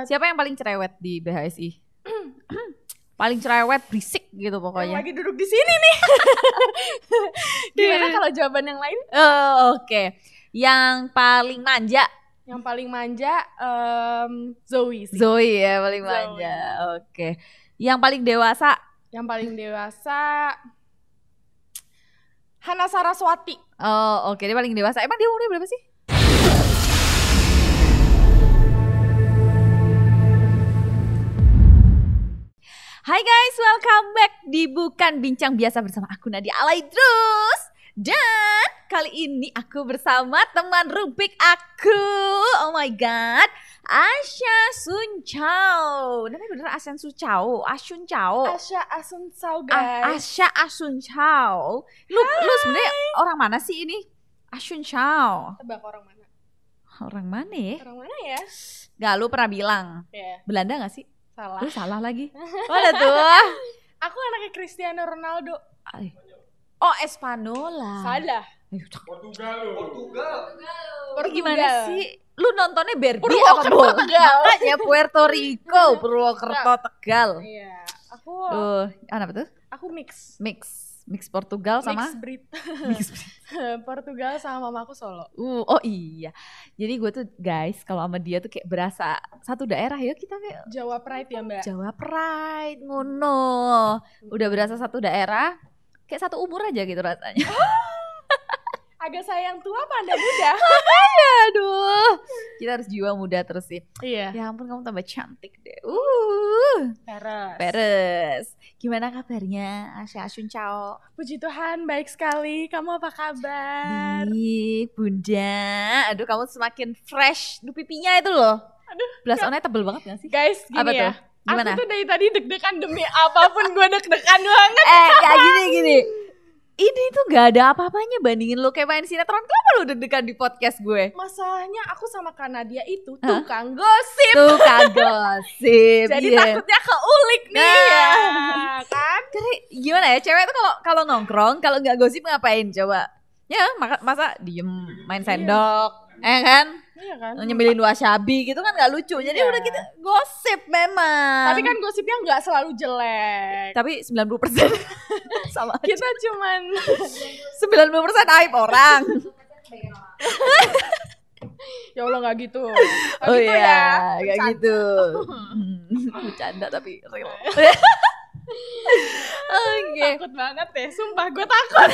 Siapa yang paling cerewet di BHSI? paling cerewet, berisik gitu pokoknya. Yang lagi duduk di sini nih. Gimana kalau jawaban yang lain? Uh, oke. Okay. Yang paling manja. Yang paling manja um, Zoe sih. Zoe ya paling Zoe. manja. Oke. Okay. Yang paling dewasa? Yang paling dewasa Hana Saraswati. Oh, oke. Okay. Dia paling dewasa. Emang dia umurnya berapa sih? Hai guys, welcome back di Bukan Bincang Biasa bersama aku Nadia Alaidrus Terus Dan kali ini aku bersama teman Rubik aku Oh my god Asya Suncao Namanya bener Asya Suncao Asun Cao Asya ah, Asun Cao guys A Asya Asun Cao Lu, Hai. lu sebenernya orang mana sih ini? Asun Cao Tebak orang mana? Orang mana ya? Orang mana ya? Gak, lu pernah bilang yeah. Belanda gak sih? Salah. Lu salah lagi. Mana tuh? Aku anaknya Cristiano Ronaldo. Ay. Oh, Espanola. Salah. Portugal. Portugal. Portugal. Gimana sih? Lu nontonnya Barbie apa bola? Tegal. ya Puerto Rico, Purwokerto, Tegal. Iya. Aku. anak apa tuh? Aku mix. Mix Mix Portugal sama Mix Brit. Portugal sama mamaku Solo. Uh, oh iya. Jadi gue tuh guys, kalau sama dia tuh kayak berasa satu daerah ya kita kayak Jawa Pride ya, Mbak. Jawa Pride ngono. Udah berasa satu daerah, kayak satu umur aja gitu rasanya. agak sayang tua apa anda muda? Makanya, aduh. Kita harus jiwa muda terus sih. Iya. Ya ampun kamu tambah cantik deh. Uh. Peres. Peres. Gimana kabarnya Asya Asyun ciao? Puji Tuhan, baik sekali. Kamu apa kabar? Baik, Bunda. Aduh, kamu semakin fresh. Duh, pipinya itu loh. Aduh. Blush onnya tebel banget gak sih? Guys, gini apa ya. Tuh? Gimana? Aku tuh dari tadi deg-degan demi apapun gue deg-degan banget. Eh, kayak gini gini ini tuh gak ada apa-apanya bandingin lo kayak main sinetron kenapa lo udah degan di podcast gue masalahnya aku sama Kanadia itu Hah? tukang gosip tukang gosip jadi yeah. takutnya keulik nih nah, ya, kan jadi gimana ya cewek tuh kalau kalau nongkrong kalau nggak gosip ngapain coba ya masa diem main iya. sendok eh kan Iya kan? Nyembelin wasabi gitu kan gak lucu. Jadi iya. udah kita gosip memang. Tapi kan gosipnya gak selalu jelek. Tapi 90% sama aja. Kita cuman 90% aib orang. ya Allah gak gitu. Gak oh gitu iya, ya. Gak gitu. Bercanda tapi real. Oke. Okay. Takut banget deh, sumpah gue takut.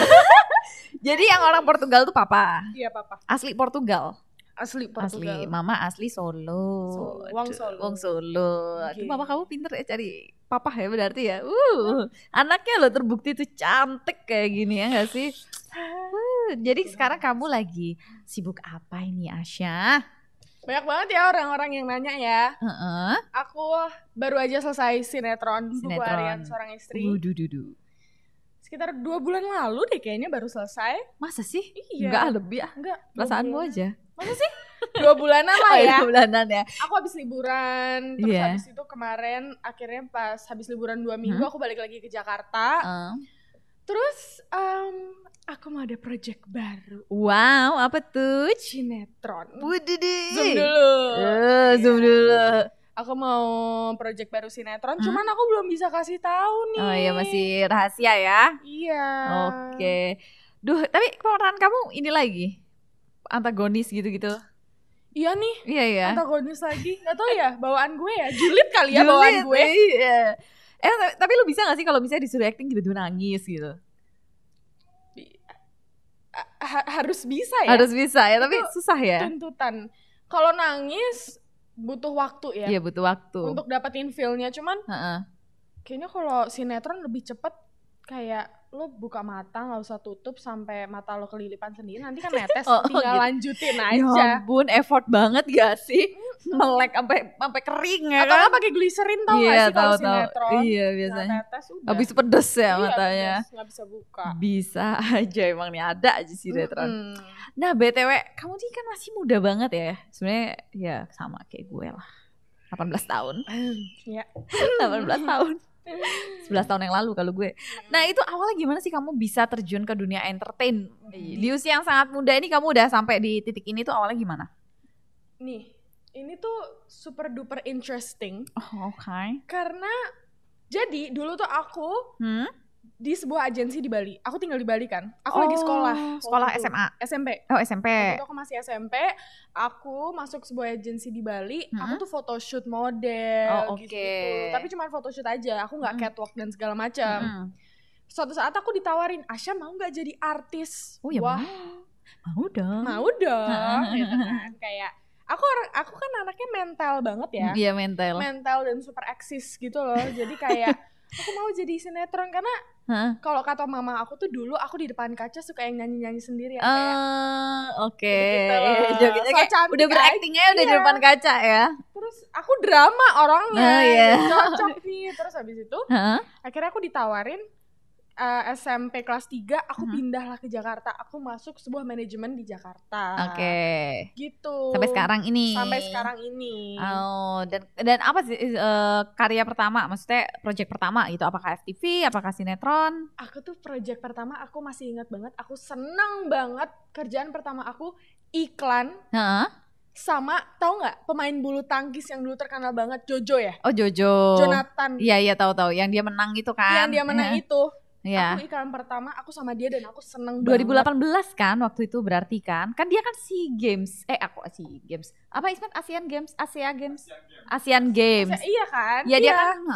Jadi yang orang Portugal tuh papa. Iya papa. Asli Portugal asli Portugal. Asli, mama asli Solo. So, Wong Solo. Wong Solo. Okay. Aduh, mama kamu pinter ya cari papa ya berarti ya. Uh, anaknya lo terbukti tuh cantik kayak gini ya enggak sih? Uh, jadi sekarang kamu lagi sibuk apa ini Asya? Banyak banget ya orang-orang yang nanya ya. Uh-uh. Aku baru aja selesai sinetron, sinetron. buku Arian seorang istri. Uh, du, du, du sekitar dua bulan lalu deh kayaknya baru selesai. Masa sih? Iya. Enggak lebih ah. Enggak. Perasaanmu aja. Masa sih? Dua bulanan lah oh, iya, ya. Dua bulanan ya. Aku habis liburan, terus yeah. habis itu kemarin akhirnya pas habis liburan dua minggu hmm? aku balik lagi ke Jakarta. Hmm. Terus um, aku mau ada project baru. Wow, apa tuh? Sinetron. Wudidi. Zoom dulu. Uh, zoom iya. dulu. Aku mau project baru sinetron, hmm? cuman aku belum bisa kasih tahu nih. Oh iya, masih rahasia ya? Iya. Oke. Okay. Duh, tapi pemeran kamu ini lagi? antagonis gitu-gitu. Iya nih. Iya iya. Antagonis lagi. Gak tau ya bawaan gue ya. Julid kali ya bawaan gue. Iya. Eh tapi lu bisa gak sih kalau misalnya disuruh acting tiba-tiba nangis gitu? harus bisa ya. Harus bisa ya, tapi Itu susah ya. Tuntutan. Kalau nangis butuh waktu ya. Iya, butuh waktu. Untuk dapetin feel cuman uh -uh. Kayaknya kalau sinetron lebih cepet kayak lu buka mata nggak usah tutup sampai mata lo kelilipan sendiri nanti kan netes oh, oh, tinggal gitu. lanjutin ya aja ya ampun effort banget gak sih melek sampai sampai kering ya atau kan? pakai gliserin tau yeah, gak sih kalau sinetron iya nah, biasanya nah, netes, udah. habis pedes ya iya, matanya pedes, gak bisa buka bisa aja emang nih ada aja sih sinetron mm -hmm. nah btw kamu sih kan masih muda banget ya sebenarnya ya sama kayak gue lah 18 tahun ya 18 tahun 11 tahun yang lalu kalau gue. Nah, itu awalnya gimana sih kamu bisa terjun ke dunia entertain? Iya. Di usia yang sangat muda ini kamu udah sampai di titik ini tuh awalnya gimana? Nih, ini tuh super duper interesting. Oh, oke. Okay. Karena jadi dulu tuh aku hmm? di sebuah agensi di Bali. Aku tinggal di Bali kan. Aku oh, lagi sekolah. Sekolah itu. SMA. SMP. Oh, SMP. Waktu aku masih SMP. Aku masuk sebuah agensi di Bali. Hmm? Aku tuh photoshoot model oh, okay. gitu, Tapi cuma photoshoot aja. Aku nggak hmm. catwalk dan segala macam. Hmm. Suatu saat aku ditawarin, "Asya mau nggak jadi artis?" Oh, ya Wah. Mau. mau dong. Mau dong. gitu kan. Kayak aku orang aku kan anaknya mental banget ya. Iya, mental. Mental dan super eksis gitu loh. Jadi kayak aku mau jadi sinetron karena Huh? Kalau kata mama aku tuh dulu aku di depan kaca suka yang nyanyi-nyanyi sendiri ya. Ah, oke. Iya, iya, udah beraktingnya udah di depan kaca ya. Terus aku drama orangnya. Uh, yeah. Iya. Gitu. Cocok nih. Terus habis itu huh? akhirnya aku ditawarin uh, eh, SMP kelas 3 aku hmm. pindahlah ke Jakarta. Aku masuk sebuah manajemen di Jakarta. Oke. Okay. Gitu. Sampai sekarang ini. Sampai sekarang ini. Oh, dan dan apa sih uh, karya pertama? Maksudnya project pertama gitu. Apakah FTV, apakah sinetron? Aku tuh project pertama aku masih ingat banget. Aku senang banget kerjaan pertama aku iklan. Heeh. sama tahu nggak pemain bulu tangkis yang dulu terkenal banget Jojo ya? Oh Jojo. Jonathan. Iya iya tahu tahu yang dia menang itu kan. Yang dia menang itu. Iya. Aku iklan pertama aku sama dia dan aku seneng 2018 banget. kan waktu itu berarti kan. Kan dia kan si Games. Eh aku si Games. Apa Ismet ASEAN Games, Asia Games. ASEAN Games. iya kan? Ya, iya dia iya. kan. Uh,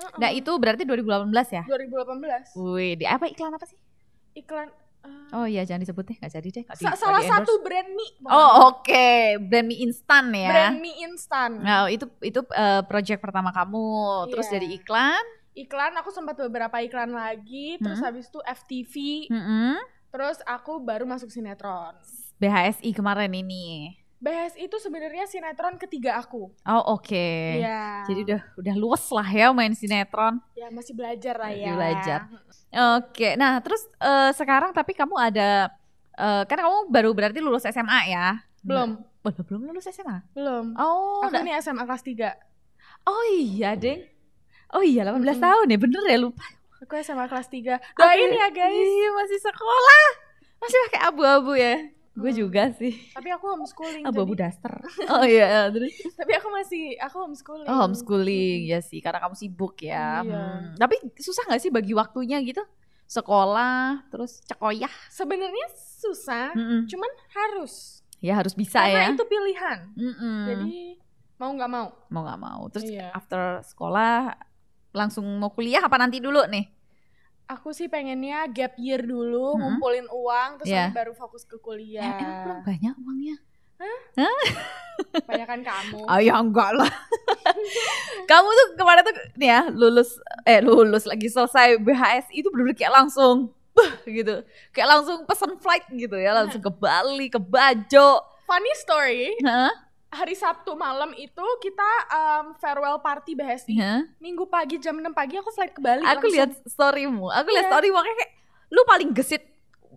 uh-uh. Nah, itu berarti 2018 ya? 2018. Wih, di apa iklan apa sih? Iklan uh, Oh iya jangan disebut deh, gak jadi deh. di, salah satu brand mie. Oh oke, okay. brand mie instan ya. Brand mie instan. Nah, itu itu uh, project pertama kamu, terus yeah. jadi iklan iklan aku sempat beberapa iklan lagi terus hmm? habis itu FTV hmm. terus aku baru masuk sinetron BHSI kemarin ini BHSI itu sebenarnya sinetron ketiga aku oh oke okay. ya. jadi udah udah luas lah ya main sinetron ya masih belajar lah ya belajar oke okay. nah terus uh, sekarang tapi kamu ada uh, kan kamu baru berarti lulus SMA ya belum belum nah, belum lulus SMA belum oh aku ini nah. SMA kelas tiga. oh iya deng Oh iya 18 hmm. tahun ya bener ya lupa Aku SMA kelas 3 Doain ya guys Iya masih sekolah Masih pakai abu-abu ya Gue juga sih Tapi aku homeschooling Abu-abu daster Oh iya eh, terus Tapi aku masih Aku homeschooling Oh homeschooling ya sih Karena kamu sibuk ya iya. hmm. Tapi susah gak sih bagi waktunya gitu Sekolah Terus cekoyah Sebenarnya susah mm -mm. Cuman harus Ya harus bisa Karena ya Karena itu pilihan mm -mm. Jadi mau nggak mau mau nggak mau terus iya. after sekolah langsung mau kuliah apa nanti dulu nih? Aku sih pengennya gap year dulu, hmm? ngumpulin uang terus yeah. baru fokus ke kuliah. Eh, emang kurang banyak uangnya? Hah? Banyak kan kamu. Ah ya enggak lah. kamu tuh kemarin tuh nih ya lulus eh lulus lagi selesai BHS itu bener-bener kayak langsung buh, gitu. Kayak langsung pesen flight gitu ya, langsung ke Bali, ke Bajo. Funny story. Huh? hari Sabtu malam itu kita um, farewell party bahas Huh? Iya. Minggu pagi jam 6 pagi aku flight ke Bali. Aku lihat storymu, aku yeah. lihat iya. story makanya kayak lu paling gesit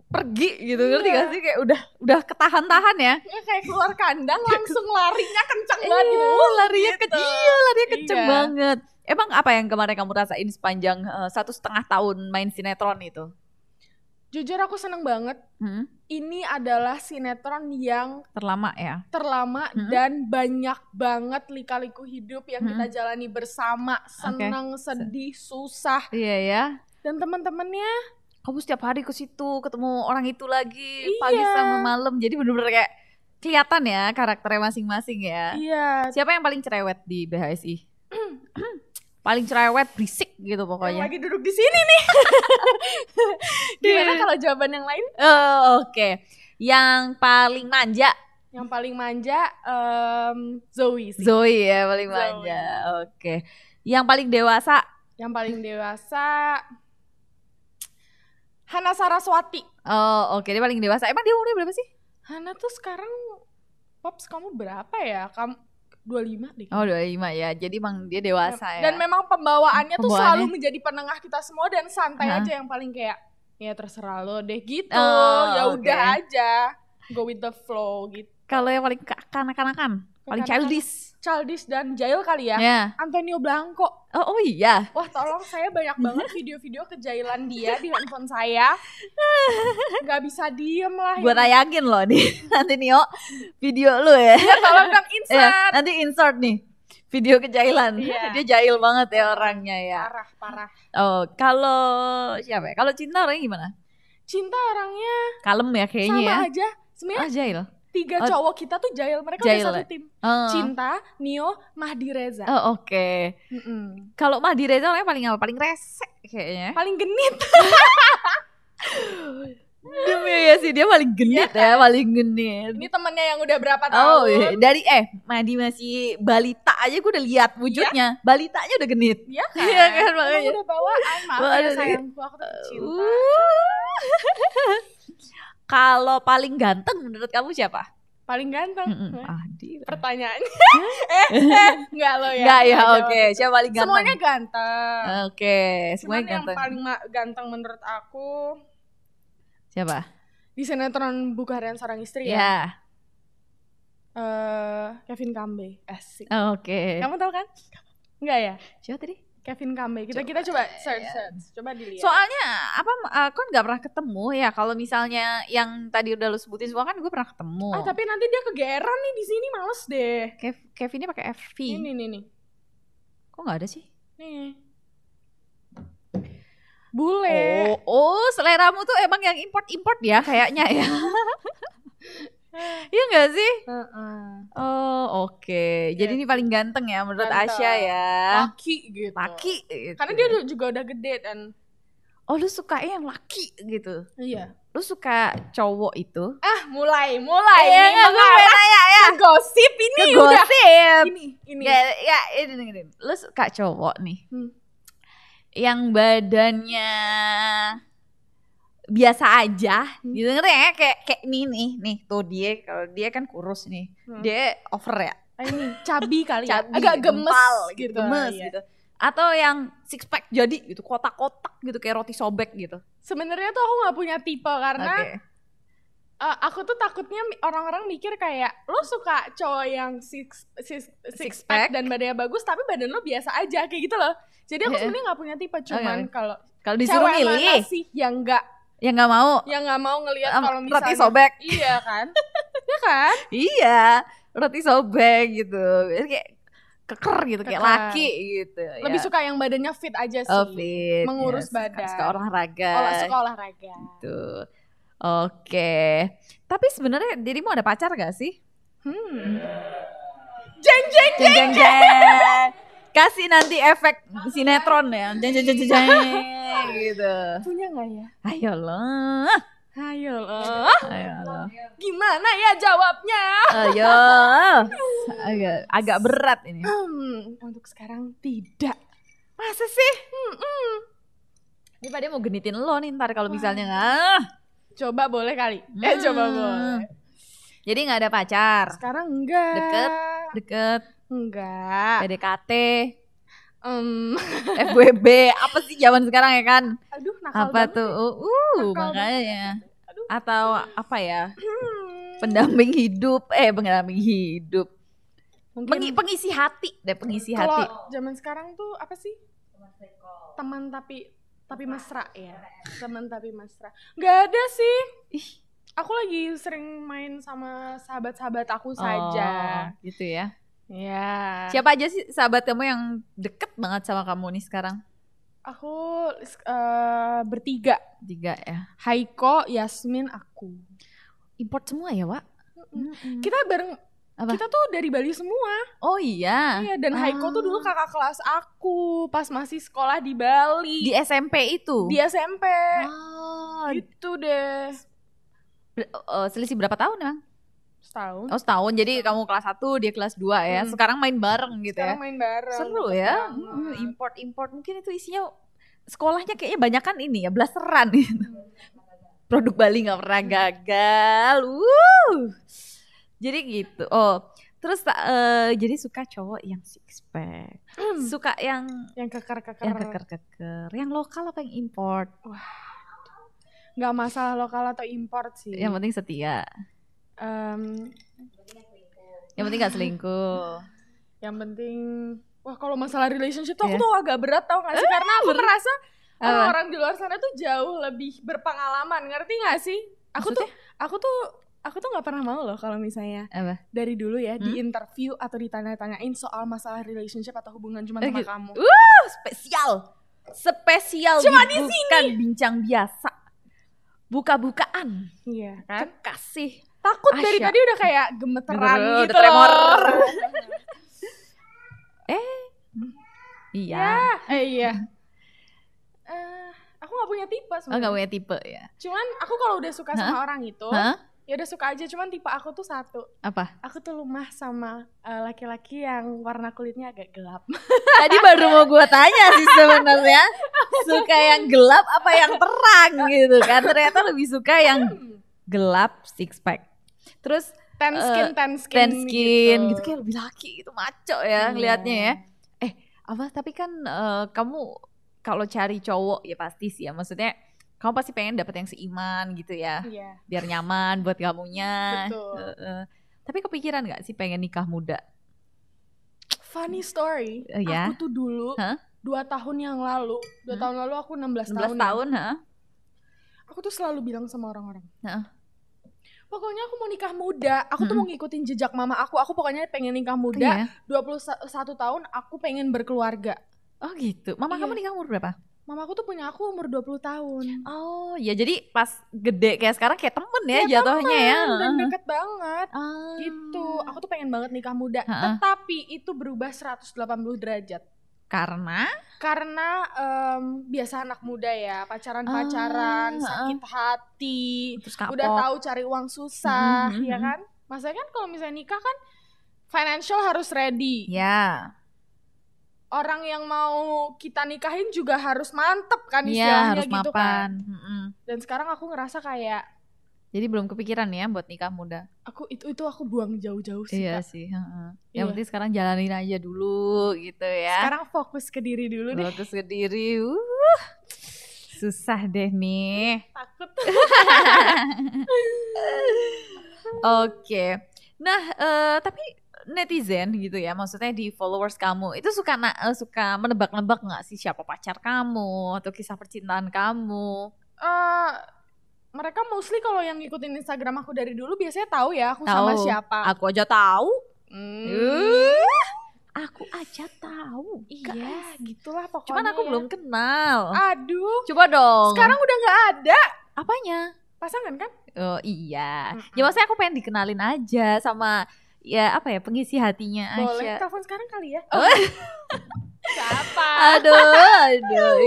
pergi gitu yeah. ngerti gak sih kayak udah udah ketahan-tahan ya. Iya kayak keluar kandang langsung larinya kenceng banget iya, gitu. Oh, larinya gitu. kecil, iya, larinya kenceng yeah. banget. Emang apa yang kemarin kamu rasain sepanjang uh, satu setengah tahun main sinetron itu? Jujur aku seneng banget. Hmm? Ini adalah sinetron yang terlama ya. Terlama hmm? dan banyak banget lika-liku hidup yang hmm? kita jalani bersama, seneng, okay. sedih, susah. Iya ya. Dan teman-temannya kamu setiap hari ke situ ketemu orang itu lagi iya. pagi sama malam jadi bener-bener kayak kelihatan ya karakternya masing-masing ya iya siapa yang paling cerewet di BHSI paling cerewet, berisik gitu pokoknya. lagi duduk di sini nih. Gimana iya. kalau jawaban yang lain? Uh, Oke, okay. yang paling manja. Yang paling manja um, Zoe sih. Zoe ya paling Zoe. manja. Oke. Okay. Yang paling dewasa. Yang paling dewasa Hana Saraswati. Oh, oke. Okay. Dia paling dewasa. Emang dia umurnya berapa sih? Hana tuh sekarang Pops kamu berapa ya? Kamu dua lima deh. Oh, dua lima ya. Jadi emang dia dewasa dan, ya. Dan memang pembawaannya, pembawaannya tuh selalu menjadi penengah kita semua dan santai nah. aja yang paling kayak ya terserah lo deh gitu. Oh, ya udah okay. aja. Go with the flow gitu. Kalau yang paling kanak-kanakan, paling childish. Childish dan Jail kali ya. Yeah. Antonio Blanco. Oh, oh iya. Wah, tolong saya banyak banget video-video kejailan dia di handphone saya. Gak bisa diem lah. Gue tayangin loh nih nanti Nio video lu ya. ya tolong dong ya, insert. yeah, nanti insert nih video kejailan. Yeah. Dia jail banget ya orangnya ya. Parah, parah. Oh, kalau siapa ya? Kalau cinta orangnya gimana? Cinta orangnya kalem ya kayaknya sama ya. Sama aja. Sebenarnya ah, tiga oh, cowok kita tuh jail mereka jail. satu tim uh. cinta Nio Mahdi Reza oh, oke okay. mm -mm. kalau Mahdi Reza orangnya paling apa paling resek kayaknya paling genit Demi ya sih dia paling genit ya, ya paling genit ini temennya yang udah berapa oh, tahun oh iya. dari eh Mahdi masih balita aja gue udah lihat wujudnya ya? balitanya udah genit ya kan, ya, kan makanya udah bawa maaf ya sayangku aku tuh cinta uh. Kalau paling ganteng menurut kamu siapa? Paling ganteng. Mm -mm. Ah, Pertanyaannya. eh, eh, enggak lo ya. Enggak ya, oke. Okay. Siapa paling ganteng? Semuanya ganteng. Oke, okay. semuanya Cuman ganteng. yang paling ganteng menurut aku siapa? Di sinetron Buka Harian Seorang Istri yeah. ya. Uh, Kevin Kambe. Asik. Oke. Okay. Kamu tahu kan? Enggak ya? Siapa tadi? Kevin Kambe Kita coba, kita coba iya. search, search, coba dilihat. Soalnya apa? Uh, kan nggak pernah ketemu ya. Kalau misalnya yang tadi udah lo sebutin semua kan gue pernah ketemu. Ah tapi nanti dia kegeran nih di sini males deh. Kev ini pakai FV. Ini nih nih. Kok nggak ada sih? Nih. Bule. Oh, oh, seleramu tuh emang yang import-import ya kayaknya ya. Iya gak sih? Uh -uh. Oh oke. Okay. Iya. Jadi ini paling ganteng ya menurut ganteng. Asia ya. Laki gitu. Laki. Gitu. Karena dia juga udah gede dan. Oh lu suka yang laki gitu? Iya. Lu suka cowok itu? Ah mulai mulai. Iya gak nggak gue nanya ya. Gosip ini iya, ah. iya. ke udah. Gosip. Ini ini. Ya, ya ini, ini, ini. Lu suka cowok nih? Hmm. Yang badannya biasa aja hmm. gitu ngerti ya kayak kayak nih nih nih tuh dia kalau dia kan kurus nih hmm. dia over ya ah, ini cabi kali ya cabi, agak gitu. gemes gempal, gitu, gitu. Ah, gemes iya. gitu atau yang six pack jadi gitu kotak-kotak gitu kayak roti sobek gitu sebenarnya tuh aku nggak punya tipe karena okay. Uh, eh, aku tuh takutnya orang-orang mikir kayak lo suka cowok yang six six, six, six pack, dan badannya bagus tapi badan lo biasa aja kayak gitu loh. Jadi aku yeah. sebenarnya nggak punya tipe cuman okay. kalau kalau disuruh milih sih yang nggak yang nggak mau yang nggak mau ngelihat um, kalau misalnya roti sobek iya kan ya kan iya roti sobek gitu kayak keker gitu keker. kayak laki gitu lebih ya. suka yang badannya fit aja oh, sih oh, fit. mengurus yes. Ya. badan suka olahraga Olah, suka olahraga gitu oke tapi sebenarnya dirimu ada pacar gak sih hmm jeng jeng jeng jeng, jeng. jeng. kasih nanti efek sinetron ya jeng jeng jeng jeng gitu. Punya nggak ya? ayo ayo loh, loh, ayo loh, Gimana ya jawabnya? Ayo. Agak, agak berat ini. Hmm, untuk sekarang tidak. Masa sih? Hmm, hmm. Ini pada mau genitin lo nih ntar kalau misalnya ah. Coba boleh kali. Eh, hmm. Eh coba boleh. Jadi nggak ada pacar. Sekarang enggak. Deket, deket. Enggak. PDKT. Um. FWB apa sih zaman sekarang ya kan? Aduh, nakal apa tuh? Sih. Uh, uh makanya. Ya. Aduh. Atau apa ya? Hmm. Pendamping hidup, eh pendamping hidup. Peng, pengisi hati deh, pengisi kalo hati. zaman sekarang tuh apa sih? Teman tapi tapi mesra ya. Teman tapi mesra. Gak ada sih. Ih. Aku lagi sering main sama sahabat-sahabat aku oh, saja. Gitu ya Iya. Siapa aja sih sahabat kamu yang deket banget sama kamu nih sekarang? Aku uh, bertiga. Tiga ya. Haiko, Yasmin, aku. Import semua ya, Wak? Mm -hmm. Kita bareng apa? Kita tuh dari Bali semua. Oh iya. Iya, dan ah. Haiko tuh dulu kakak kelas aku pas masih sekolah di Bali. Di SMP itu. Di SMP. Oh. Gitu deh. Uh, selisih berapa tahun emang? Setahun. Oh setahun. Jadi kamu kelas 1, dia kelas 2 ya. Hmm. Sekarang main bareng gitu Sekarang ya. Sekarang main bareng. Seru ya. Hmm, import-import. Mungkin itu isinya sekolahnya kayaknya banyak kan ini ya, blasteran gitu. Hmm. Produk Bali nggak pernah hmm. gagal. Jadi gitu. Oh, terus uh, jadi suka cowok yang six pack. Hmm. Suka yang yang keker-keker. Yang keker-keker. Yang lokal apa yang import? Wah. Nggak masalah lokal atau import sih. Yang penting setia. Um, yang penting gak selingkuh. yang penting wah kalau masalah relationship tuh yeah. aku iya. tuh agak berat tau gak sih? Eh, Karena aku merasa orang-orang di luar sana tuh jauh lebih berpengalaman, ngerti gak sih? Aku Maksudnya? tuh aku tuh aku tuh nggak pernah mau loh kalau misalnya Apa? dari dulu ya hmm? di interview atau ditanya-tanyain soal masalah relationship atau hubungan cuma sama eh, gitu. kamu. Uh, spesial. Spesial cuma di sini. bincang biasa. Buka-bukaan. Iya kan? Kekasih Takut Asya. dari tadi udah kayak gemeteran Duh, gitu tremor. eh. Iya. Ya, eh iya. Uh, aku nggak punya tipe oh, sebenarnya. Oh, gak punya tipe ya. Cuman aku kalau udah suka huh? orang itu, huh? ya udah suka aja cuman tipe aku tuh satu apa aku tuh lumah sama eh, laki-laki uh, yang warna kulitnya agak gelap tadi baru mau gue tanya sih sebenarnya suka yang gelap apa yang terang gitu kan ternyata lebih suka yang hmm gelap six pack. Terus tan eh, skin, uh, tan skin, tan gitu. skin gitu. gitu kayak lebih laki itu maco ya iya. ngelihatnya ya. Eh, apa tapi kan uh, kamu kalau cari cowok ya pasti sih ya maksudnya kamu pasti pengen dapet yang seiman gitu ya. Yeah. Biar nyaman buat kamunya. Uh, uh. Tapi kepikiran nggak sih pengen nikah muda? Funny story, uh, oh, yeah. aku tuh dulu huh? dua tahun yang lalu, dua huh? tahun lalu aku 16, belas tahun. Ya. tahun, ya. huh? Aku tuh selalu bilang sama orang-orang, huh? pokoknya aku mau nikah muda aku hmm. tuh mau ngikutin jejak mama aku aku pokoknya pengen nikah muda dua puluh satu tahun aku pengen berkeluarga oh gitu mama iya. kamu nikah umur berapa Mama aku tuh punya aku umur 20 tahun. Oh, ya jadi pas gede kayak sekarang kayak temen ya, ya jatuhnya ya. Dan deket banget. Ah. Gitu. Aku tuh pengen banget nikah muda, ha -ha. tetapi itu berubah 180 derajat. Karena? Karena um, biasa anak muda ya pacaran-pacaran, ah, sakit ah. hati, terus kapok. udah tahu cari uang susah, mm -hmm. ya hmm. kan? Masanya kan kalau misalnya nikah kan financial harus ready. Ya. Yeah. Orang yang mau kita nikahin juga harus mantep kan ya, istilahnya yeah, harus gitu mapan. kan. Mm -hmm. Dan sekarang aku ngerasa kayak jadi belum kepikiran ya buat nikah muda. Aku itu itu aku buang jauh-jauh sih. Iya Kak. sih. Uh-uh. Yang iya. sekarang jalanin aja dulu gitu ya. Sekarang fokus ke diri dulu fokus deh. Fokus ke diri. Uh, susah deh nih. Takut. Oke. Okay. Nah, uh, tapi netizen gitu ya, maksudnya di followers kamu itu suka na- eh, suka menebak-nebak nggak sih siapa pacar kamu atau kisah percintaan kamu? Uh, mereka mostly kalau yang ngikutin Instagram aku dari dulu biasanya tahu ya aku tau. sama siapa. Aku aja tahu. Hmm. Aku aja tahu. Iya, gitulah pokoknya. Cuman aku belum kenal. Aduh. Coba dong. Sekarang udah nggak ada. Apanya? Pasangan kan? Oh iya. Mm -mm. Ya maksudnya aku pengen dikenalin aja sama ya apa ya pengisi hatinya Aisyah. Boleh telepon sekarang kali ya. Oh. Siapa? aduh, aduh. Oke.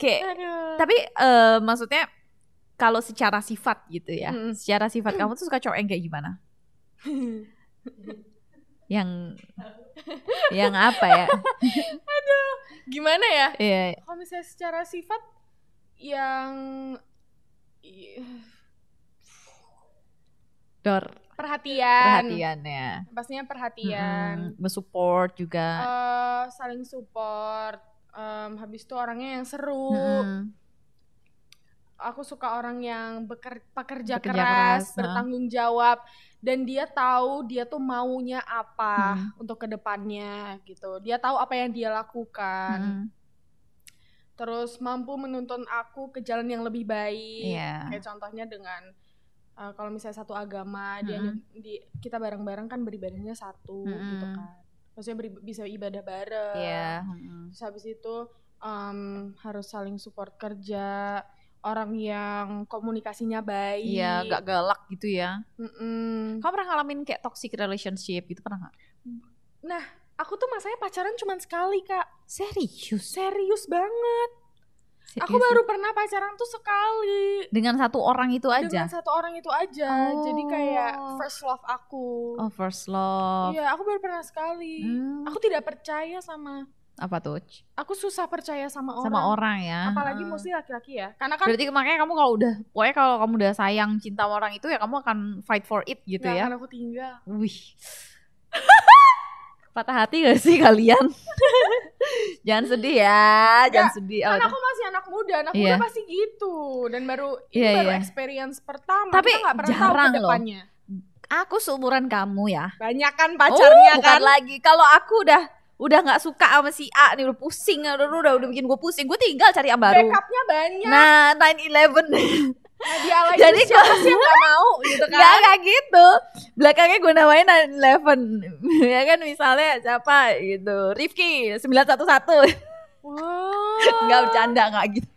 Iya. Okay. Tapi uh, maksudnya kalau secara sifat gitu ya hmm. secara sifat kamu tuh suka cowok yang kayak gimana yang yang apa ya aduh gimana ya yeah. kalau misalnya secara sifat yang dor perhatian perhatian ya pastinya perhatian hmm, support juga uh, saling support um, habis itu orangnya yang seru hmm aku suka orang yang beker, pekerja, pekerja keras, keras bertanggung jawab dan dia tahu dia tuh maunya apa hmm. untuk kedepannya gitu dia tahu apa yang dia lakukan hmm. terus mampu menuntun aku ke jalan yang lebih baik yeah. kayak contohnya dengan uh, kalau misalnya satu agama hmm. dia di, kita bareng-bareng kan beribadahnya satu gitu hmm. gitu kan maksudnya beri, bisa ibadah bareng yeah. hmm. terus habis itu um, harus saling support kerja orang yang komunikasinya baik. Iya, gak galak gitu ya. Mm-mm. Kamu pernah ngalamin kayak toxic relationship gitu pernah gak? Nah, aku tuh masanya pacaran cuma sekali kak. Serius? Serius banget. Serius? Aku baru pernah pacaran tuh sekali. Dengan satu orang itu aja? Dengan satu orang itu aja. Oh. Jadi kayak oh. first love aku. Oh, first love. Iya, aku baru pernah sekali. Hmm. Aku tidak percaya sama apa tuh? Aku susah percaya sama orang. Sama orang ya. Apalagi hmm. mostly laki-laki ya. Karena kan Berarti makanya kamu kalau udah pokoknya kalau kamu udah sayang cinta orang itu ya kamu akan fight for it gitu gak ya. karena aku tinggal. Wih. Patah hati gak sih kalian? jangan sedih ya, jangan sedih. Oh, karena aku masih anak muda, anak yeah. muda pasti gitu. Dan baru ini yeah. baru iya. experience pertama. Tapi kita gak pernah jarang tahu kedepannya. loh. Aku seumuran kamu ya. Banyak kan pacarnya oh, bukan kan. lagi. Kalau aku udah udah nggak suka sama si A nih udah pusing udah udah udah bikin gue pusing gue tinggal cari yang baru backupnya banyak nah nine eleven Nah, Jadi gue sih gak mau gitu kan Gak, gak gitu Belakangnya gue namain eleven. Ya kan misalnya siapa gitu Rifki sembilan satu. wow. Gak bercanda gak gitu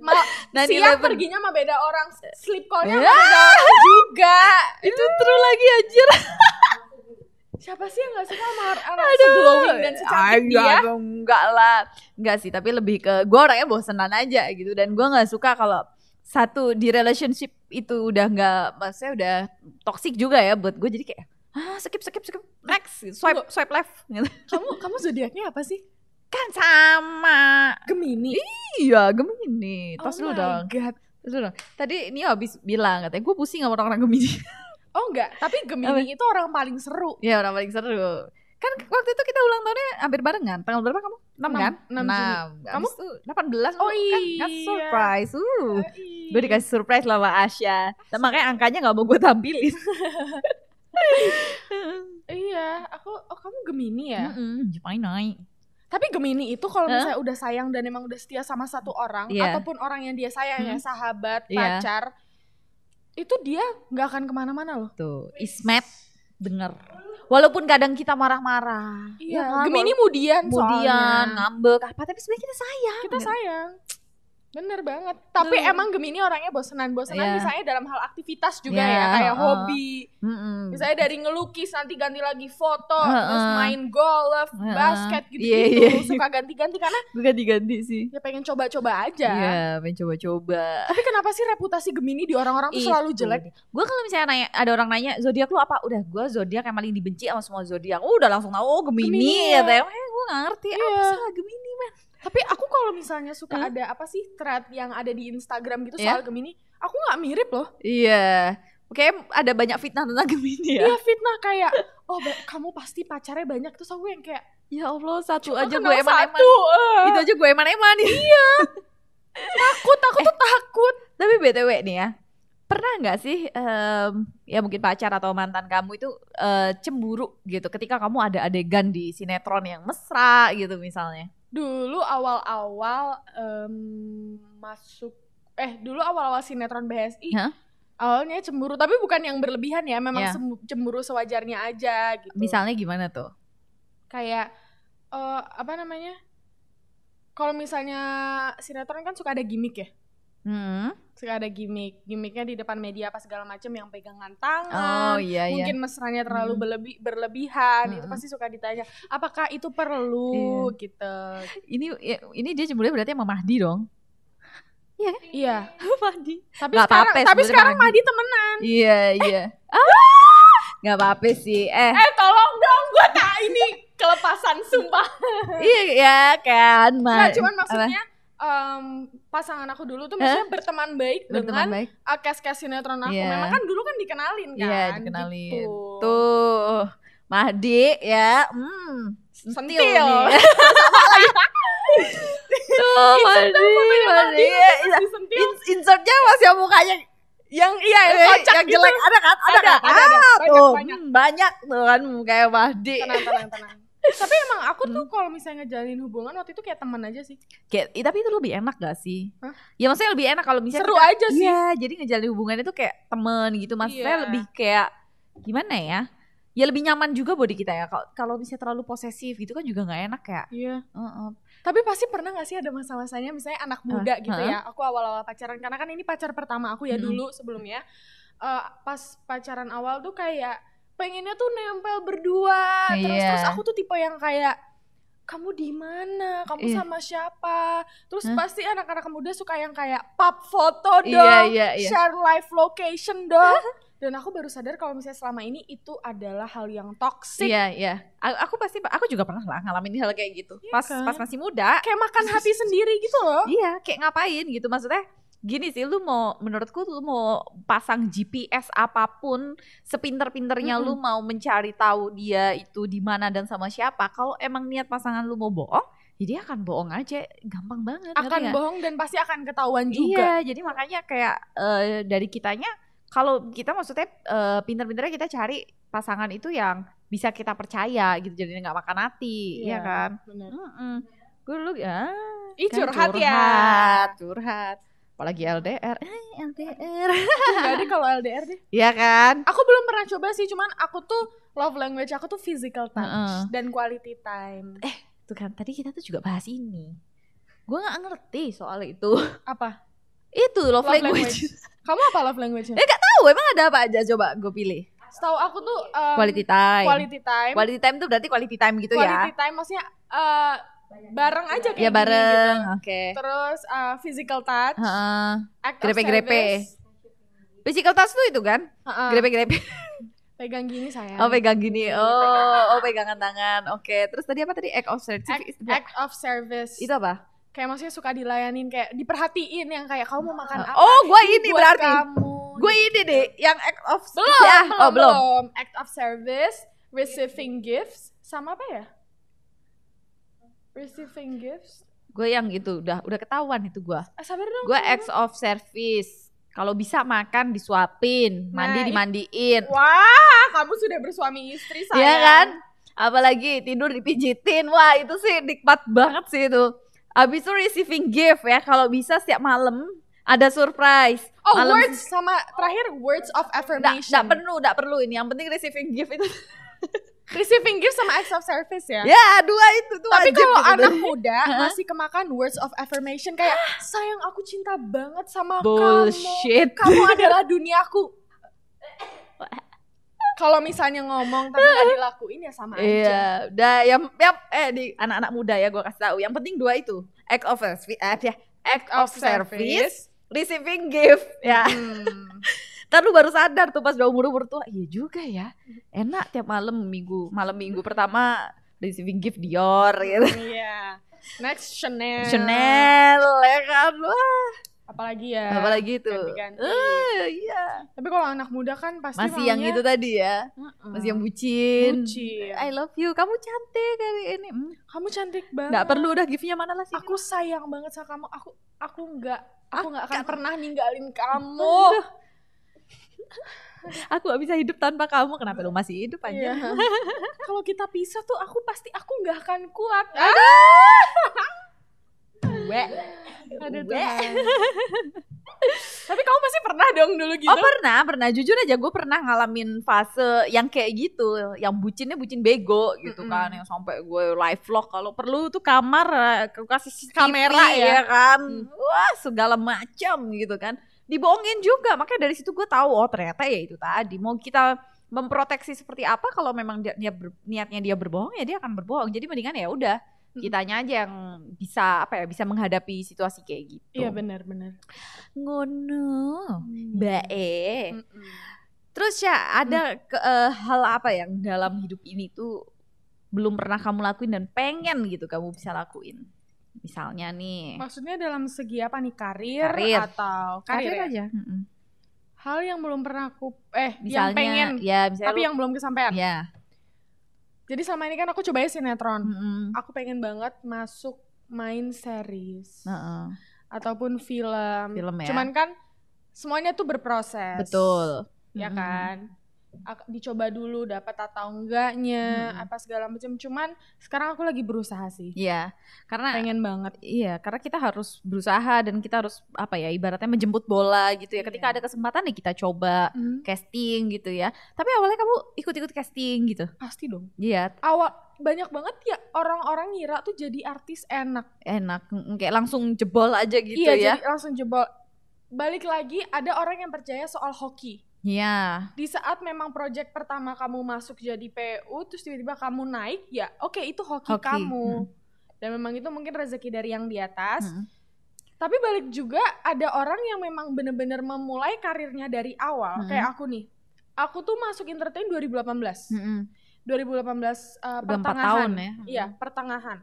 Ma siang perginya sama beda orang Sleep callnya sama ya. beda orang juga Itu true lagi anjir Siapa sih yang gak suka sama orang glowing dan secantik dia? Enggak, enggak lah. Enggak sih, tapi lebih ke gue orangnya bosenan aja gitu. Dan gue gak suka kalau satu di relationship itu udah gak, maksudnya udah toxic juga ya buat gue jadi kayak ah skip skip skip next swipe swipe left gitu. kamu kamu zodiaknya apa sih kan sama Gemini iya Gemini Tos oh lu dong God. dong tadi ini habis bilang katanya gue pusing sama orang-orang Gemini Oh enggak, tapi Gemini itu orang paling seru. Iya, orang paling seru. Kan waktu itu kita ulang tahunnya hampir barengan. Tanggal berapa kamu? 6, kan? 6, 6 nah, Kamu? 18 Oh iya. Kan, kan iya. surprise. iya. Gue dikasih surprise lah sama Asya. Dan nah, makanya angkanya gak mau gue tampilin. iya, aku oh kamu Gemini ya? Heeh, mm naik. Tapi Gemini itu kalau misalnya huh? udah sayang dan emang udah setia sama satu orang yeah. ataupun orang yang dia sayang hmm. ya sahabat, iya. pacar, itu dia nggak akan kemana-mana loh tuh Ismet denger walaupun kadang kita marah-marah iya ya Gemini mudian mudian soalnya. ngambek apa tapi sebenarnya kita sayang kita sayang. sayang Bener banget. Tapi hmm. emang Gemini orangnya bosenan-bosenan yeah. misalnya dalam hal aktivitas juga yeah. ya, kayak uh. hobi. Mm-mm. Misalnya dari ngelukis nanti ganti lagi foto, uh-uh. terus main golf, uh-uh. basket gitu-gitu. Yeah, yeah. Iya. Suka ganti-ganti karena ganti-ganti sih. Ya pengen coba-coba aja. Iya, yeah, pengen coba-coba. Tapi kenapa sih reputasi Gemini di orang-orang tuh selalu jelek? Gue kalau misalnya nanya ada orang nanya zodiak lu apa? Udah gue zodiak yang paling dibenci sama semua zodiak. udah langsung tahu oh Gemini, Gemini ya. ya. gue gak ngerti yeah. apa sih ah, Gemini, men tapi aku kalau misalnya suka hmm? ada apa sih thread yang ada di Instagram gitu yeah? soal Gemini, aku nggak mirip loh. Iya. Yeah. Oke, ada banyak fitnah tentang Gemini ya. Iya, fitnah kayak oh kamu pasti pacarnya banyak tuh aku yang kayak ya Allah satu Cuma aja gue eman-eman. Satu, uh. Eh. Itu aja gue eman-eman. Iya. takut, aku eh, tuh takut. Tapi BTW nih ya. Pernah nggak sih um, ya mungkin pacar atau mantan kamu itu uh, cemburu gitu ketika kamu ada adegan di sinetron yang mesra gitu misalnya? dulu awal-awal um, masuk eh dulu awal-awal sinetron BSI huh? awalnya cemburu tapi bukan yang berlebihan ya memang yeah. Iya. cemburu sewajarnya aja gitu misalnya gimana tuh kayak uh, apa namanya kalau misalnya sinetron kan suka ada gimmick ya hmm suka ada gimmick gimmicknya di depan media apa segala macam yang pegangan tangan oh, iya, iya. mungkin mesranya terlalu hmm. berlebi berlebihan hmm. itu pasti suka ditanya apakah itu perlu yeah. gitu ini ya, ini dia sebenarnya berarti sama Mahdi dong Iya yeah. Kan? Iya. iya. Mahdi. Tapi Gak sekarang, apa tapi sekarang Mahdi temenan. Iya, iya. Eh, ah! apa-apa sih. Eh. eh, tolong dong gue tak ini kelepasan sumpah. iya, ya kan. Mahdi nah, cuman maksudnya apa? um, pasangan aku dulu tuh maksudnya huh? berteman baik berteman dengan baik. Eh, kes uh, sinetron aku. Yeah. Memang kan dulu kan dikenalin iya, kan. Iya, yeah, dikenalin. Gitu. Tuh. Mahdi ya, hmm, sentil, sentil. Tuh, Mahdi, Mahdi. Iya, iya. Insertnya masih yang mukanya yang iya yang kocak yang gitu. jelek ada kan ada, ada, kan? ada, ada, ada, ah, Banyak, banyak, tuh, banyak. Hmm, banyak tuh kan kayak Mahdi. Tenang, tenang, tenang tapi emang aku tuh kalau misalnya ngejalin hubungan waktu itu kayak teman aja sih kayak tapi itu lebih enak gak sih Hah? ya maksudnya lebih enak kalau misalnya seru kita, aja sih ya jadi ngejalin hubungan itu kayak teman gitu maksudnya yeah. lebih kayak gimana ya ya lebih nyaman juga body kita ya kalau kalau misalnya terlalu posesif gitu kan juga nggak enak ya iya yeah. uh -uh. tapi pasti pernah gak sih ada masalah masanya misalnya anak muda uh, gitu uh. ya aku awal-awal pacaran karena kan ini pacar pertama aku ya hmm. dulu sebelumnya uh, pas pacaran awal tuh kayak pengennya tuh nempel berdua terus yeah. terus aku tuh tipe yang kayak kamu di mana kamu yeah. sama siapa terus huh? pasti anak-anak muda suka yang kayak pop foto iya, dong yeah, yeah, yeah. share live location dong dan aku baru sadar kalau misalnya selama ini itu adalah hal yang toxic Iya, iya. Aku pasti aku juga pernah lah ngalamin hal kayak gitu. Iya pas kan? pas masih muda. Kayak makan hati sendiri gitu loh. Iya, kayak ngapain gitu maksudnya? gini sih lu mau menurutku lu mau pasang GPS apapun sepinter-pinternya mm -hmm. lu mau mencari tahu dia itu di mana dan sama siapa kalau emang niat pasangan lu mau bohong jadi ya akan bohong aja gampang banget akan bohong dan pasti akan ketahuan iya, juga iya jadi makanya kayak uh, dari kitanya kalau kita maksudnya uh, pinter-pinternya kita cari pasangan itu yang bisa kita percaya gitu jadi nggak makan hati iya, ya kan Benar. gue lu ya Ih, kan curhat ya curhat apalagi LDR eh, LDR tadi deh kalau LDR deh Iya kan aku belum pernah coba sih cuman aku tuh love language aku tuh physical touch uh -uh. dan quality time eh tuh kan tadi kita tuh juga bahas ini gue nggak ngerti soal itu apa itu love, love language. language kamu apa love language-nya? Eh, gak tahu emang ada apa aja coba gue pilih setahu aku tuh um, quality time quality time quality time tuh berarti quality time gitu quality ya quality time maksudnya uh, bareng aja ya, kayak ya bareng gitu. oke okay. terus uh, physical touch uh, grepe grepe physical touch tuh itu kan uh, grepe grepe pegang gini saya oh pegang gini oh oh pegangan tangan oke okay. terus tadi apa tadi act of service act, act of service itu apa kayak maksudnya suka dilayanin kayak diperhatiin yang kayak kamu mau makan oh, apa oh gue ini berarti gue ini deh gitu. yang act of belum ya. Oh, belum, oh, belum belum act of service receiving gifts sama apa ya Receiving gifts. Gue yang itu udah udah ketahuan itu gue. Ah, sabar dong. Gue ex of service. Kalau bisa makan disuapin, nah, mandi dimandiin. Wah, kamu sudah bersuami istri saya. Iya kan? Apalagi tidur dipijitin. Wah, itu sih nikmat banget sih itu. Abis itu receiving gift ya. Kalau bisa setiap malam ada surprise. Oh malem... words sama terakhir words of affirmation. Nggak, nggak perlu, nggak perlu ini. Yang penting receiving gift itu. Receiving gift sama acts of service ya? Ya, dua itu tuh Tapi kalau gitu anak tadi. muda masih kemakan words of affirmation kayak sayang aku cinta banget sama Bullshit. kamu. Kamu adalah duniaku. kalau misalnya ngomong tapi gak dilakuin ya sama iya. aja. Iya, udah ya, ya eh di anak-anak muda ya gue kasih tahu. Yang penting dua itu, act of service, eh, ya, act, of, service, receiving gift ya. Hmm. kan lu baru sadar tuh pas udah umur-umur tua. Iya juga ya. Enak tiap malam minggu. Malam minggu pertama receiving gift Dior gitu. Iya. Next Chanel. Chanel ya kan. Wah. Apalagi ya. Apalagi itu. Ganti-ganti. Uh, iya. Tapi kalau anak muda kan pasti masih maunya... yang itu tadi ya. Uh-uh. Masih yang bucin. Bucin. I love you. Kamu cantik kali ini. Hmm. Kamu cantik banget. Nggak perlu udah giftnya mana lah sih. Aku sayang banget sama kamu. Aku aku nggak aku ah, nggak akan pernah ninggalin kamu. Aduh aku gak bisa hidup tanpa kamu kenapa lu masih hidup aja iya. yeah. kalau kita pisah tuh aku pasti aku gak akan kuat gue, Gue ada tuh tapi kamu pasti pernah dong dulu gitu oh pernah pernah jujur aja gue pernah ngalamin fase yang kayak gitu yang bucinnya bucin bego gitu mm -hmm. kan yang sampai gue live vlog kalau perlu tuh kamar eh, kasih kamera ya. ya, kan mm. wah segala macam gitu kan dibohongin juga makanya dari situ gue tahu oh ternyata ya itu tadi mau kita memproteksi seperti apa kalau memang dia, dia ber, niatnya dia berbohong ya dia akan berbohong jadi mendingan ya udah kitanya aja yang bisa apa ya bisa menghadapi situasi kayak gitu iya benar-benar ngono hmm. mbak e hmm. terus ya ada hmm. ke, uh, hal apa yang dalam hidup ini tuh belum pernah kamu lakuin dan pengen gitu kamu bisa lakuin Misalnya nih. Maksudnya dalam segi apa nih karir, karir. atau karir, karir ya? aja. Mm -mm. Hal yang belum pernah aku eh misalnya, yang pengen ya, tapi lu, yang belum kesampaian. Ya. Jadi selama ini kan aku cobain sinetron. Mm -hmm. Aku pengen banget masuk main series. mm Ataupun film. Film ya. Cuman kan semuanya tuh berproses. Betul. Ya mm -hmm. kan? dicoba dulu dapat atau enggaknya hmm. apa segala macam cuman sekarang aku lagi berusaha sih ya karena pengen banget iya karena kita harus berusaha dan kita harus apa ya ibaratnya menjemput bola gitu ya ketika yeah. ada kesempatan nih ya kita coba hmm. casting gitu ya tapi awalnya kamu ikut-ikut casting gitu pasti dong iya awal banyak banget ya orang-orang ngira tuh jadi artis enak enak kayak langsung jebol aja gitu iya, ya iya langsung jebol balik lagi ada orang yang percaya soal hoki Iya. Di saat memang project pertama kamu masuk jadi PU terus tiba-tiba kamu naik ya oke okay, itu hoki, hoki. kamu. Hmm. Dan memang itu mungkin rezeki dari yang di atas. Hmm. Tapi balik juga ada orang yang memang benar-benar memulai karirnya dari awal hmm. kayak aku nih. Aku tuh masuk entertain 2018. Hmm. 2018 eh, uh, pertengahan. tahun ya. Iya, pertengahan.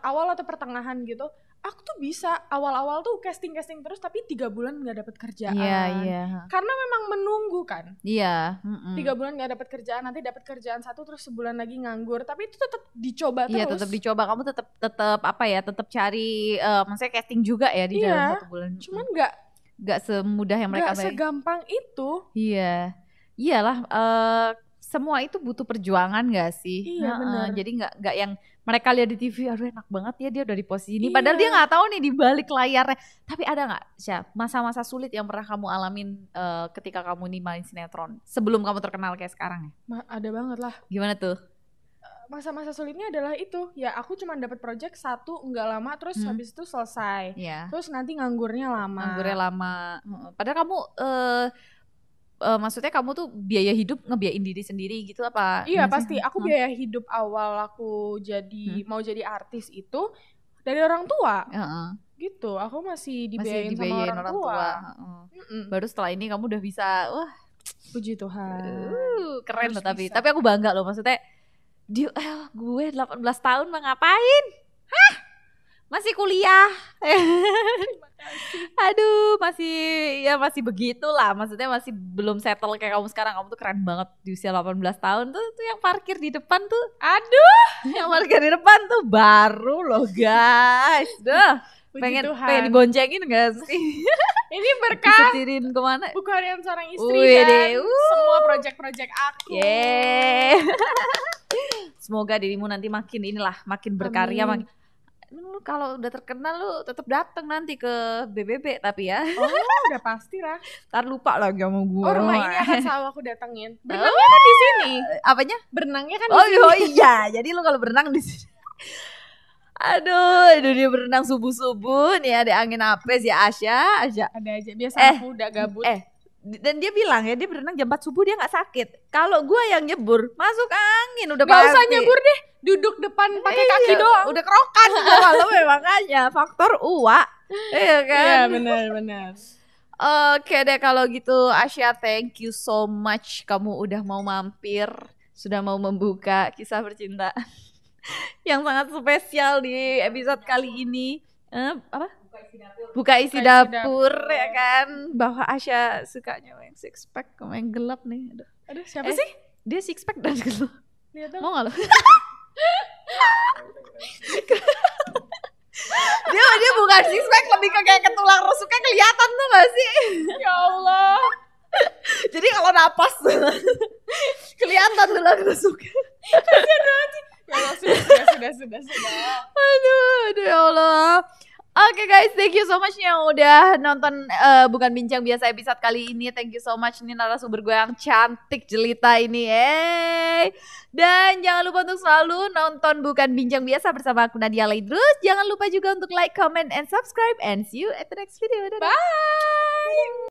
awal atau pertengahan gitu aku tuh bisa awal-awal tuh casting-casting terus tapi tiga bulan nggak dapat kerjaan. Iya, yeah, iya. Yeah. Karena memang menunggu kan. Iya. Yeah, mm -mm. Tiga bulan nggak dapat kerjaan, nanti dapat kerjaan satu terus sebulan lagi nganggur. Tapi itu tetap dicoba iya, terus. Iya, tetap dicoba. Kamu tetap tetap apa ya? Tetap cari, uh, maksudnya casting juga ya di iya. dalam satu bulan. Cuman nggak nggak semudah yang mereka. Nggak segampang itu. Iya, iyalah. Uh, semua itu butuh perjuangan gak sih? Iya nah, benar. Uh, jadi nggak nggak yang mereka lihat di TV, aduh enak banget ya dia udah di posisi ini. Iya. Padahal dia nggak tahu nih di balik layarnya. Tapi ada nggak, sih? masa-masa sulit yang pernah kamu alamin uh, ketika kamu nih main sinetron? Sebelum kamu terkenal kayak sekarang ya? Ma ada banget lah. Gimana tuh? Eh, masa-masa sulitnya adalah itu, ya aku cuma dapat project satu nggak lama, terus hmm. habis itu selesai. Yeah. Terus nanti nganggurnya lama. Nganggurnya lama. Padahal kamu... Uh, uh, maksudnya kamu tuh biaya hidup ngebiayain diri sendiri gitu apa? Iya pasti. Aku hmm. biaya hidup awal aku jadi hmm. mau jadi artis itu dari orang tua. Uh Gitu. Aku masih dibiayain, masih dibiayain sama orang, orang tua. tua. Mm -mm. Baru setelah ini kamu udah bisa, wah. Puji Tuhan. Uh, keren loh tapi. Tapi aku bangga loh maksudnya. Dia, eh, gue 18 tahun mah ngapain? Hah? masih kuliah. Aduh, masih ya masih begitulah. Maksudnya masih belum settle kayak kamu sekarang. Kamu tuh keren banget di usia 18 tahun tuh, tuh yang parkir di depan tuh. Aduh, yang parkir di depan tuh baru loh, guys. Duh. pengen Tuhan. pengen diboncengin gak sih? Ini berkah. Disetirin kemana? Bukan yang seorang istri Uwe kan. Deh, Semua uh. project-project aku. Yeah. Semoga dirimu nanti makin inilah, makin berkarya, Amin. makin lu kalau udah terkenal lu tetap datang nanti ke BBB tapi ya. Oh, udah pasti lah. Entar lupa lah gak mau gue. Oh, rumah ini akan selalu aku datengin. Berenangnya oh, kan di sini. Eh, apanya? Berenangnya kan oh, di sini. Oh iya, jadi lu kalau berenang di sini. Aduh, dunia berenang subuh-subuh nih ada angin apes ya Asya, Asya. Ada aja biasa eh, aku udah gabut. Eh, dan dia bilang ya dia berenang jam 4 subuh dia nggak sakit. Kalau gue yang nyebur masuk angin udah gak usah nyebur deh, duduk depan iya, pakai eh, kaki iya, doang. Udah kerokan kalau aja ya, faktor uak. Iya kan? Iya benar benar. Oke deh kalau gitu Asia thank you so much kamu udah mau mampir, sudah mau membuka kisah percintaan yang sangat spesial di episode kali ini. Eh, apa? buka isi dapur, ya kan bahwa Asia sukanya yang six pack yang gelap nih aduh aduh siapa eh, sih dia six pack dan gelap Lihat dong. mau nggak lo dia dia bukan six pack lebih ke kayak ketulang rusuknya kelihatan tuh gak sih ya Allah jadi kalau napas kelihatan tulang rusuknya kasihan banget sih ya Allah sudah sudah sudah sudah aduh aduh ya Allah Oke okay guys, thank you so much yang udah nonton uh, bukan bincang biasa episode kali ini. Thank you so much nih narasumber gue yang cantik jelita ini. Hey. Dan jangan lupa untuk selalu nonton bukan bincang biasa bersama aku Nadia Laidrus. Jangan lupa juga untuk like, comment and subscribe and see you at the next video. Dadah. Bye.